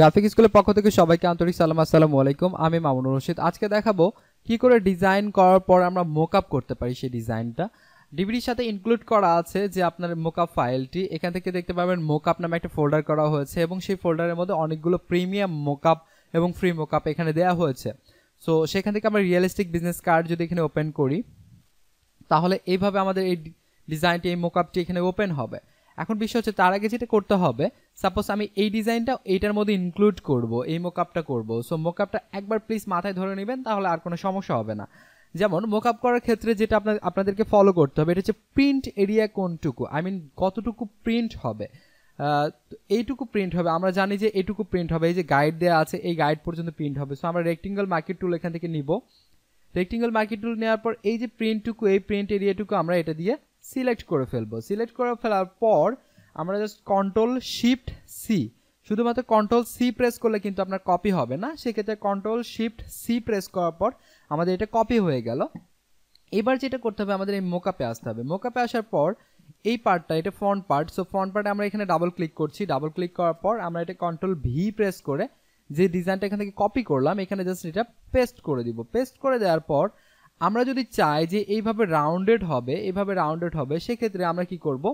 graphic স্কুলের পক্ষ থেকে সবাইকে আন্তরিক সালাম আসসালামু আলাইকুম আমি মামুনুর রশিদ আজকে দেখাবো কি করে ডিজাইন করার পর আমরা মোক করতে পারি সেই ডিজাইনটা ডিবিটির সাথে ইনক্লুড করা আছে যে আপনার মোকআপ ফাইলটি এখান থেকে দেখতে পাবেন মোকআপ নামে একটা ফোল্ডার করা হয়েছে এবং সেই ফোল্ডারের মধ্যে অনেকগুলো প্রিমিয়াম মোকআপ এবং ফ্রি মোকআপ এখানে দেওয়া হয়েছে সো সেখান থেকে আমরা রিয়েলিস্টিক বিজনেস কার্ড যদি এখানে ওপেন করি তাহলে এইভাবে আমাদের এই ডিজাইনটি এই মোকআপটি এখানে ওপেন হবে এখন বিষয় হচ্ছে তার আগে যেটা করতে হবে সাপোজ আমি এই ডিজাইনটা এইটার মধ্যে ইনক্লুড করব এই মোকআপটা করব সো মোকআপটা একবার প্লিজ মাথায় ধরে নেবেন তাহলে আর কোনো সমস্যা হবে না যেমন মোকআপ করার ক্ষেত্রে যেটা আপনার আপনাদেরকে ফলো করতে হবে এটা হচ্ছে প্রিন্ট এরিয়া কোনটুকু আই মিন কতটুকু প্রিন্ট হবে এইটুকু প্রিন্ট হবে আমরা জানি যে এইটুকু প্রিন্ট হবে এই যে গাইড দেওয়া আছে এই গাইড পর্যন্ত প্রিন্ট হবে সো আমরা রেক্টেঙ্গল মার্কেট টুল এখান থেকে নিব রেক্টেঙ্গল মার্কেট টুল নেওয়ার পর এই যে প্রিন্টটুকু এই প্রিন্ট এরিয়াটুকু আমরা এটা দিয়ে সিলেক্ট করে ফেলবো সিলেক্ট করে ফেলার পর আমরা জাস্ট কন্ট্রোল শিফট সি শুধুমাত্র কন্ট্রোল সি প্রেস করলে কিন্তু আপনার কপি হবে না সেক্ষেত্রে কন্ট্রোল শিফট সি প্রেস করার পর আমাদের এটা কপি হয়ে গেল এবার যেটা করতে হবে আমাদের এই মোকাপে আসতে হবে মোকাপে আসার পর এই পার্টটা এটা ফ্রন্ট পার্ট সো ফ্রন্ট পার্টে আমরা এখানে ডাবল ক্লিক করছি ডাবল ক্লিক করার পর আমরা এটা কন্ট্রোল ভি প্রেস করে যে ডিজাইনটা এখান থেকে কপি করলাম এখানে জাস্ট এটা পেস্ট করে দিব পেস্ট করে দেওয়ার পর আমরা যদি চাই যে এইভাবে রাউন্ডেড হবে এইভাবে রাউন্ডেড হবে সেক্ষেত্রে আমরা কি করব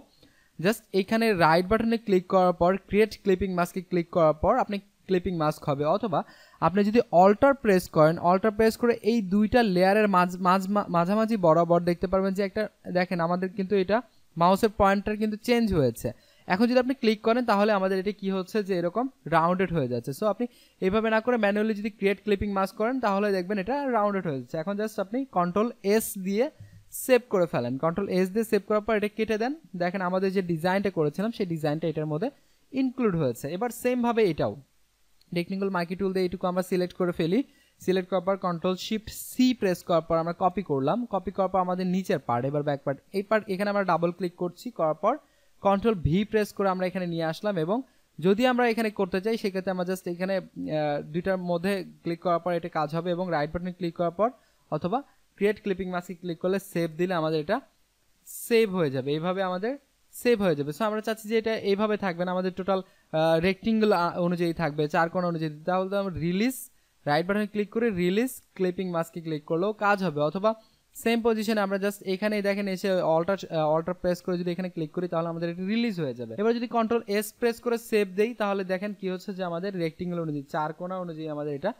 জাস্ট এখানে রাইট বাটনে ক্লিক করার পর ক্রিয়েট ক্লিপিং মাস্কে ক্লিক করার পর আপনি ক্লিপিং মাস্ক হবে অথবা আপনি যদি অল্টার প্রেস করেন অল্টার প্রেস করে এই দুইটা লেয়ারের মাঝ মাঝ মাঝামাঝি বরাবর দেখতে পারবেন যে একটা দেখেন আমাদের কিন্তু এটা মাউসের পয়েন্টটা কিন্তু চেঞ্জ হয়েছে এখন যদি আপনি ক্লিক করেন তাহলে আমাদের এটা কি হচ্ছে যে এরকম রাউন্ডেড হয়ে যাচ্ছে সো আপনি এভাবে না করে ম্যানুয়ালি যদি ক্রিয়েট ক্লিপিং মাস্ক করেন তাহলে দেখবেন এটা রাউন্ডেড হয়ে যাচ্ছে এখন জাস্ট আপনি কন্ট্রোল এস দিয়ে সেভ করে ফেলেন কন্ট্রোল এস দিয়ে সেভ করার পর এটা কেটে দেন দেখেন আমাদের যে ডিজাইনটা করেছিলাম সেই ডিজাইনটা এটার মধ্যে ইনক্লুড হয়েছে এবার সেমভাবে এটাও টেকনিক্যাল মাইকি টুল দিয়ে এইটুকু আমরা সিলেক্ট করে ফেলি সিলেক্ট করার পর কন্ট্রোল শিফট সি প্রেস করার পর আমরা কপি করলাম কপি করার পর আমাদের নিচের পার্ট এবার ব্যাক পার্ট এই পার্ট এখানে আমরা ডাবল ক্লিক করছি করার পর কন্ট্রোল ভি প্রেস করে আমরা এখানে নিয়ে আসলাম এবং যদি আমরা এখানে করতে চাই সেক্ষেত্রে আমরা জাস্ট এখানে দুইটার মধ্যে ক্লিক করার পর এটা কাজ হবে এবং রাইট বাটনে ক্লিক করার পর অথবা ক্রিয়েট ক্লিপিং মাস্কে ক্লিক করলে সেভ দিলে আমাদের এটা সেভ হয়ে যাবে এইভাবে আমাদের সেভ হয়ে যাবে সো আমরা চাচ্ছি যে এটা এইভাবে থাকবে না আমাদের টোটাল রেক্টিংগুলো অনুযায়ী থাকবে চার কোণ অনুযায়ী তাহলে তো আমরা রিলিজ রাইট বাটনে ক্লিক করে রিলিজ ক্লিপিং মাস্কে ক্লিক করলেও কাজ হবে অথবা সেম পজিশনে আমরা জাস্ট এখানেই দেখেন এসে অল্টার অল্টার প্রেস করে যদি এখানে ক্লিক করি তাহলে আমাদের এটা রিলিজ হয়ে যাবে এবার যদি কন্ট্রোল এস প্রেস করে সেভ দেই তাহলে দেখেন কি হচ্ছে যে আমাদের রেক্টিংগুলো অনুযায়ী চার কোণা অনুযায়ী আমাদের এটা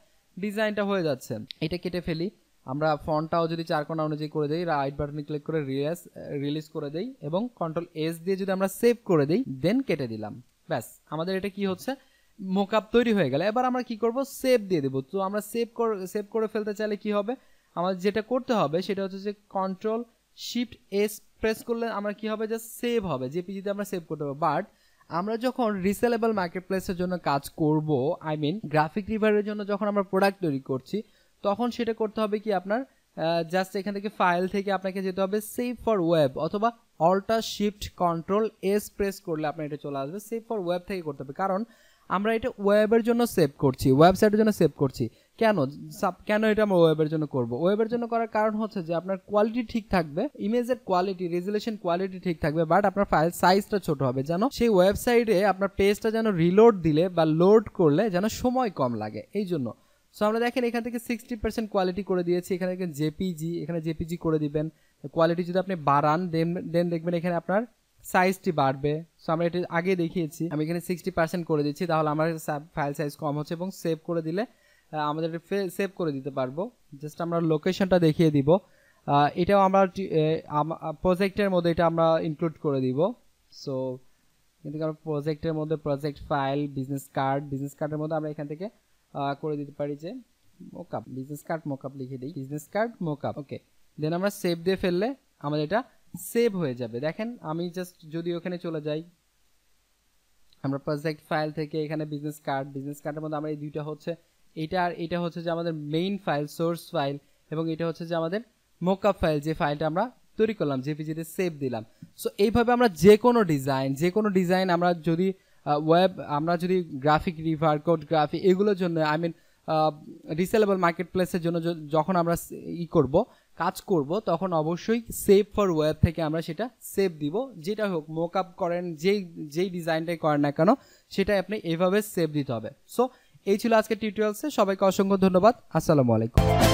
ডিজাইনটা হয়ে যাচ্ছে এটা কেটে ফেলি আমরা ফন্টটাও যদি চার কোনা অনুযায়ী করে দিই রাইট বাটনে ক্লিক করে রিলিজ রিলিজ করে দেই এবং কন্ট্রোল এস দিয়ে যদি আমরা সেভ করে দিই দেন কেটে দিলাম ব্যাস আমাদের এটা কি হচ্ছে মোকআপ তৈরি হয়ে গেল এবার আমরা কি করব সেভ দিয়ে দেবো তো আমরা সেভ সেভ করে ফেলতে চাইলে কি হবে আমাদের যেটা করতে হবে সেটা হচ্ছে যে কন্ট্রোল শিফট এস প্রেস করলে আমরা কি হবে যে সেভ হবে জেপিজিতে আমরা সেভ করতে পারবো বাট আমরা যখন রিসেলেবল মার্কেট প্লেসের জন্য কাজ করব আই মিন গ্রাফিক রিভারের জন্য যখন আমরা প্রোডাক্ট তৈরি করছি তখন সেটা করতে হবে কি আপনার জাস্ট এখান থেকে ফাইল থেকে আপনাকে যেতে হবে সেভ ফর ওয়েব অথবা alt shift control S press করলে আপনার এটা চলে আসবে সেভ ফর ওয়েব থেকে করতে হবে কারণ আমরা এটা ওয়েবের জন্য সেভ করছি ওয়েবসাইটের জন্য সেভ করছি কেন কেন এটা আমরা ওয়েবের জন্য করব ওয়েবের জন্য করার কারণ হচ্ছে যে আপনার কোয়ালিটি ঠিক থাকবে ইমেজের কোয়ালিটি রেজুলেশন কোয়ালিটি ঠিক থাকবে বাট আপনার ফাইল সাইজটা ছোট হবে যেন সেই ওয়েবসাইটে আপনার পেজটা যেন রিলোড দিলে বা লোড করলে যেন সময় কম লাগে এই জন্য সো আমরা দেখেন এখান থেকে সিক্সটি পার্সেন্ট কোয়ালিটি করে দিয়েছি এখানে দেখেন জেপিজি এখানে জেপিজি করে দিবেন কোয়ালিটি যদি আপনি বাড়ান দেন দেন দেখবেন এখানে আপনার সাইজটি বাড়বে সো আমরা এটা আগে দেখিয়েছি আমি এখানে সিক্সটি পার্সেন্ট করে দিচ্ছি তাহলে আমার ফাইল সাইজ কম হচ্ছে এবং সেভ করে দিলে আমাদের সেভ করে দিতে পারবো জাস্ট আমরা লোকেশনটা দেখিয়ে দিব এটাও আমরা প্রজেক্টের মধ্যে এটা আমরা ইনক্লুড করে দিব সো কিন্তু আমরা প্রজেক্টের মধ্যে project file business card business কার্ডের মধ্যে আমরা এখান থেকে করে দিতে পারি যে মোকআপ বিজনেস কার্ড মোকআপ লিখে দিই business card mockup okay then আমরা সেভ দিয়ে ফেললে আমাদের এটা সেভ হয়ে যাবে দেখেন আমি জাস্ট যদি ওখানে চলে যাই আমরা প্রজেক্ট ফাইল থেকে এখানে বিজনেস কার্ড বিজনেস কার্ডের মধ্যে আমরা এই দুইটা হচ্ছে এটা আর এটা হচ্ছে যে আমাদের মেইন ফাইল সোর্স ফাইল এবং এটা হচ্ছে যে আমাদের মোকআপ ফাইল যে ফাইলটা আমরা তৈরি করলাম জেপিজিতে সেভ দিলাম সো এইভাবে আমরা যে কোনো ডিজাইন যে কোনো ডিজাইন আমরা যদি ওয়েব আমরা যদি গ্রাফিক রিভার কোড গ্রাফিক এগুলোর জন্য আই মিন রিসেলেবল মার্কেট প্লেসের জন্য যখন আমরা ই করব কাজ করব তখন অবশ্যই সেভ ফর ওয়েব থেকে আমরা সেটা সেভ দিব যেটা হোক মোক আপ করেন যেই যেই ডিজাইনটাই করেন না কেন সেটা আপনি এভাবে সেভ দিতে হবে সো এই ছিল আজকে টিউটোরিয়ালসে সবাইকে অসংখ্য ধন্যবাদ আসসালামু আলাইকুম